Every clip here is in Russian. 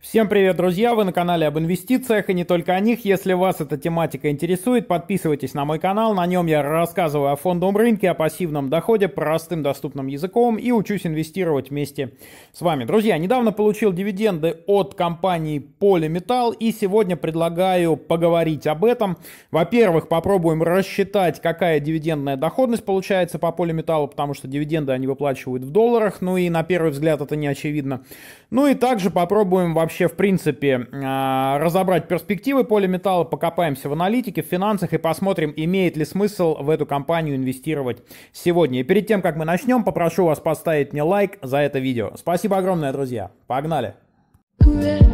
Всем привет, друзья! Вы на канале об инвестициях и не только о них. Если вас эта тематика интересует, подписывайтесь на мой канал. На нем я рассказываю о фондовом рынке, о пассивном доходе простым доступным языком и учусь инвестировать вместе с вами. Друзья, недавно получил дивиденды от компании Polymetal и сегодня предлагаю поговорить об этом. Во-первых, попробуем рассчитать, какая дивидендная доходность получается по Polymetal, потому что дивиденды они выплачивают в долларах, ну и на первый взгляд это не очевидно. Ну и также попробуем вообще вообще, в принципе, а, разобрать перспективы полиметалла, покопаемся в аналитике, в финансах и посмотрим, имеет ли смысл в эту компанию инвестировать сегодня. И перед тем, как мы начнем, попрошу вас поставить мне лайк за это видео. Спасибо огромное, друзья. Погнали! Yeah.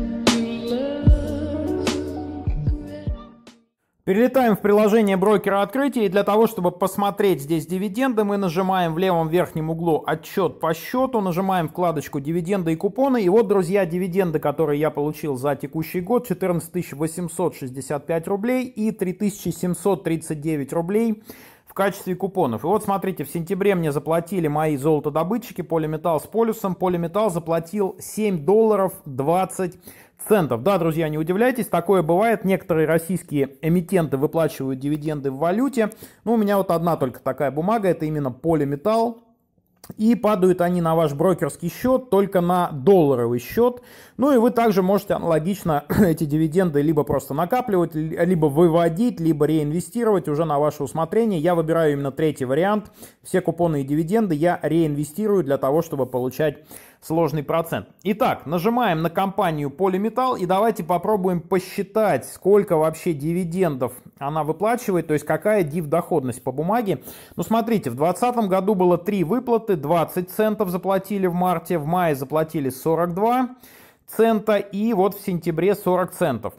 Перелетаем в приложение брокера открытия и для того, чтобы посмотреть здесь дивиденды, мы нажимаем в левом верхнем углу отчет по счету, нажимаем вкладочку дивиденды и купоны. И вот, друзья, дивиденды, которые я получил за текущий год, 14 865 рублей и 3739 рублей в качестве купонов. И вот смотрите, в сентябре мне заплатили мои золотодобытчики Полиметалл с полюсом. Полиметалл заплатил 7 долларов 20 центов. Да, друзья, не удивляйтесь, такое бывает. Некоторые российские эмитенты выплачивают дивиденды в валюте. Ну, у меня вот одна только такая бумага, это именно полиметалл. И падают они на ваш брокерский счет, только на долларовый счет. Ну и вы также можете аналогично эти дивиденды либо просто накапливать, либо выводить, либо реинвестировать уже на ваше усмотрение. Я выбираю именно третий вариант. Все купоны и дивиденды я реинвестирую для того, чтобы получать сложный процент. Итак, нажимаем на компанию Polymetal и давайте попробуем посчитать, сколько вообще дивидендов она выплачивает, то есть какая див-доходность по бумаге. Ну смотрите, в 2020 году было 3 выплаты, 20 центов заплатили в марте, в мае заплатили 42 цента и вот в сентябре 40 центов.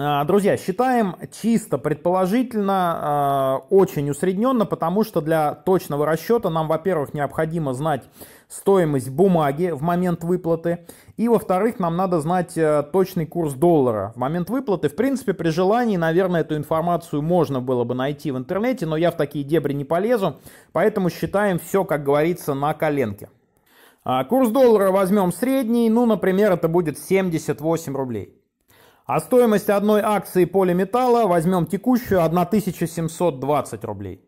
А, друзья, считаем чисто предположительно, а, очень усредненно, потому что для точного расчета нам, во-первых, необходимо знать стоимость бумаги в момент выплаты, и, во-вторых, нам надо знать э, точный курс доллара в момент выплаты. В принципе, при желании, наверное, эту информацию можно было бы найти в интернете, но я в такие дебри не полезу, поэтому считаем все, как говорится, на коленке. А, курс доллара возьмем средний, ну, например, это будет 78 рублей. А стоимость одной акции полиметалла возьмем текущую 1720 рублей.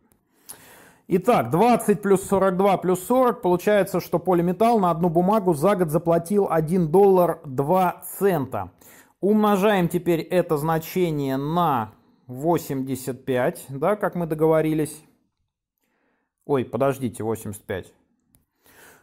Итак, 20 плюс 42 плюс 40, получается, что полиметалл на одну бумагу за год заплатил 1 доллар 2 цента. Умножаем теперь это значение на 85, да, как мы договорились. Ой, подождите, 85.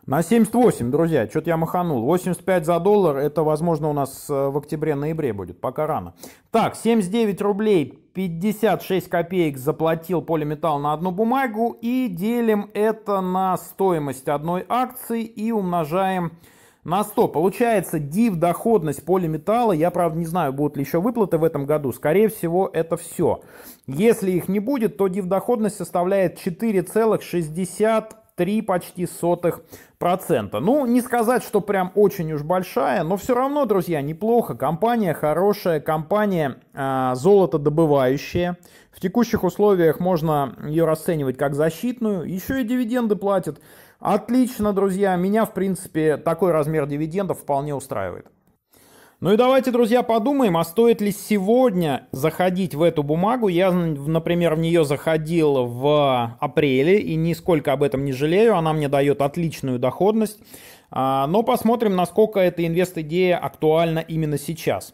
На 78, друзья, что-то я маханул. 85 за доллар, это, возможно, у нас э, в октябре-ноябре будет, пока рано. Так, 79 рублей 56 копеек заплатил полиметалл на одну бумагу и делим это на стоимость одной акции и умножаем на 100. Получается див доходность полиметалла, я правда не знаю, будут ли еще выплаты в этом году, скорее всего это все. Если их не будет, то див доходность составляет 4,60 3 почти сотых процента. Ну, не сказать, что прям очень уж большая, но все равно, друзья, неплохо. Компания хорошая, компания э, золотодобывающая. В текущих условиях можно ее расценивать как защитную. Еще и дивиденды платят. Отлично, друзья. Меня, в принципе, такой размер дивидендов вполне устраивает. Ну и давайте, друзья, подумаем, а стоит ли сегодня заходить в эту бумагу. Я, например, в нее заходил в апреле и нисколько об этом не жалею. Она мне дает отличную доходность. А, но посмотрим, насколько эта инвест-идея актуальна именно сейчас.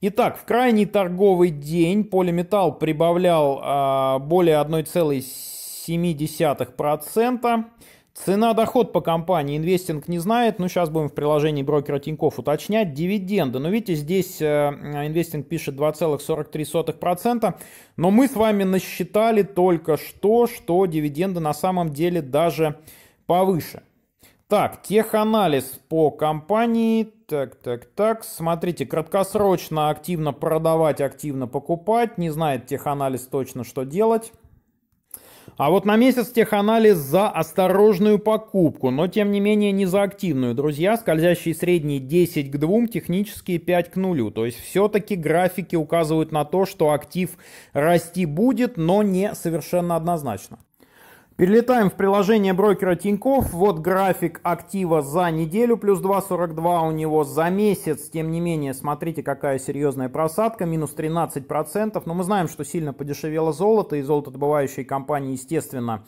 Итак, в крайний торговый день полиметалл прибавлял а, более 1,7%. Цена-доход по компании инвестинг не знает, ну сейчас будем в приложении брокера Тинькофф уточнять. Дивиденды, ну видите, здесь э, инвестинг пишет 2,43%, но мы с вами насчитали только что, что дивиденды на самом деле даже повыше. Так, теханализ по компании. Так, так, так. Смотрите, краткосрочно активно продавать, активно покупать. Не знает теханализ точно, что делать. А вот на месяц теханализ за осторожную покупку, но тем не менее не за активную. Друзья, скользящие средние 10 к 2, технические 5 к 0. То есть все-таки графики указывают на то, что актив расти будет, но не совершенно однозначно. Перелетаем в приложение брокера Тиньков. Вот график актива за неделю, плюс 2,42 у него за месяц. Тем не менее, смотрите, какая серьезная просадка, минус 13%. Но мы знаем, что сильно подешевело золото, и золотодобывающие компании, естественно,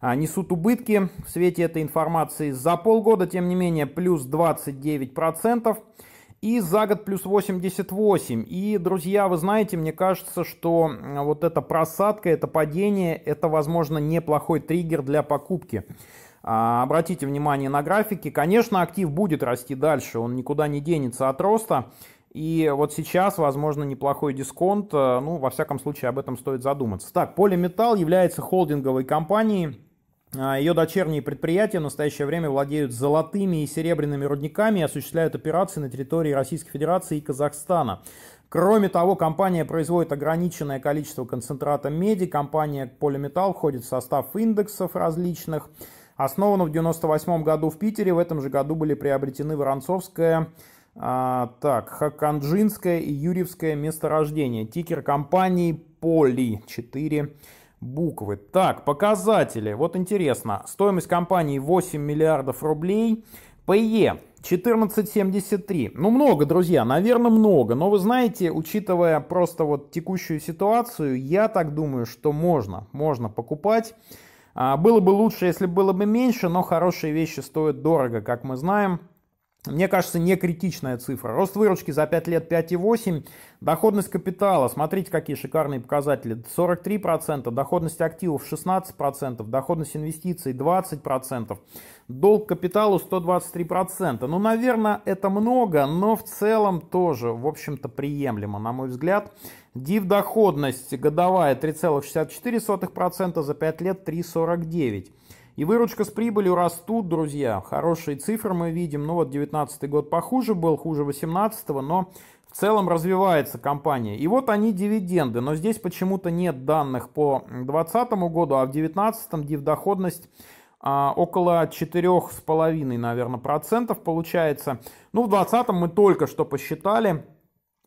а, несут убытки в свете этой информации. За полгода, тем не менее, плюс 29%. И за год плюс 88. И, друзья, вы знаете, мне кажется, что э, вот эта просадка, это падение, это, возможно, неплохой триггер для покупки. А, обратите внимание на графики. Конечно, актив будет расти дальше, он никуда не денется от роста. И вот сейчас, возможно, неплохой дисконт. Э, ну, во всяком случае, об этом стоит задуматься. Так, полиметал является холдинговой компанией а, Ее дочерние предприятия в настоящее время владеют золотыми и серебряными рудниками и осуществляют операции на территории Российской Федерации и Казахстана. Кроме того, компания производит ограниченное количество концентрата меди. Компания «Полиметалл» входит в состав индексов различных. Основана в 1998 году в Питере. В этом же году были приобретены Воронцовская, а, так, Хаканджинское и Юрьевское месторождение. Тикер компании «Поли» 4 буквы. Так, показатели. Вот интересно. Стоимость компании 8 миллиардов рублей. ПЕ 1473. Ну, много, друзья, наверное, много. Но вы знаете, учитывая просто вот текущую ситуацию, я так думаю, что можно, можно покупать. А, было бы лучше, если было бы меньше, но хорошие вещи стоят дорого, как мы знаем мне кажется, не критичная цифра. Рост выручки за 5 лет 5,8. Доходность капитала, смотрите, какие шикарные показатели. 43%, доходность активов 16%, доходность инвестиций 20%, долг капиталу 123%. Ну, наверное, это много, но в целом тоже, в общем-то, приемлемо, на мой взгляд. Див доходность годовая 3,64% за 5 лет 3,49%. И выручка с прибылью растут, друзья. Хорошие цифры мы видим. Ну вот 2019 год похуже был, хуже 2018, но в целом развивается компания. И вот они дивиденды, но здесь почему-то нет данных по 2020 году, а в 2019 дивдоходность а, около 4,5, наверное, процентов получается. Ну, в 2020 мы только что посчитали,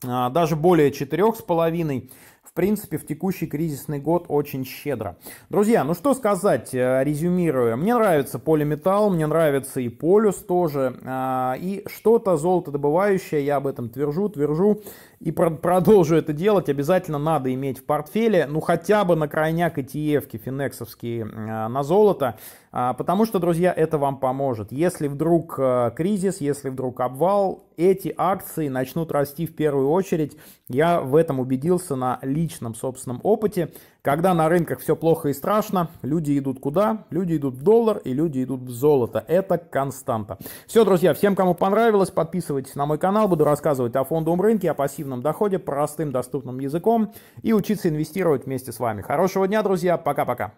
а, даже более 4,5 в принципе, в текущий кризисный год очень щедро. Друзья, ну что сказать, э, резюмируя, мне нравится полиметалл, мне нравится и полюс тоже, а, и что-то золотодобывающее, я об этом твержу, твержу, и продолжу это делать, обязательно надо иметь в портфеле, ну хотя бы на крайняк ETF-ки финексовские а, на золото, а, потому что, друзья, это вам поможет. Если вдруг э, кризис, если вдруг обвал, эти акции начнут расти в первую очередь. Я в этом убедился на личном собственном опыте. Когда на рынках все плохо и страшно, люди идут куда? Люди идут в доллар и люди идут в золото. Это константа. Все, друзья, всем, кому понравилось, подписывайтесь на мой канал. Буду рассказывать о фондовом рынке, о пассивном доходе простым доступным языком и учиться инвестировать вместе с вами. Хорошего дня, друзья. Пока-пока.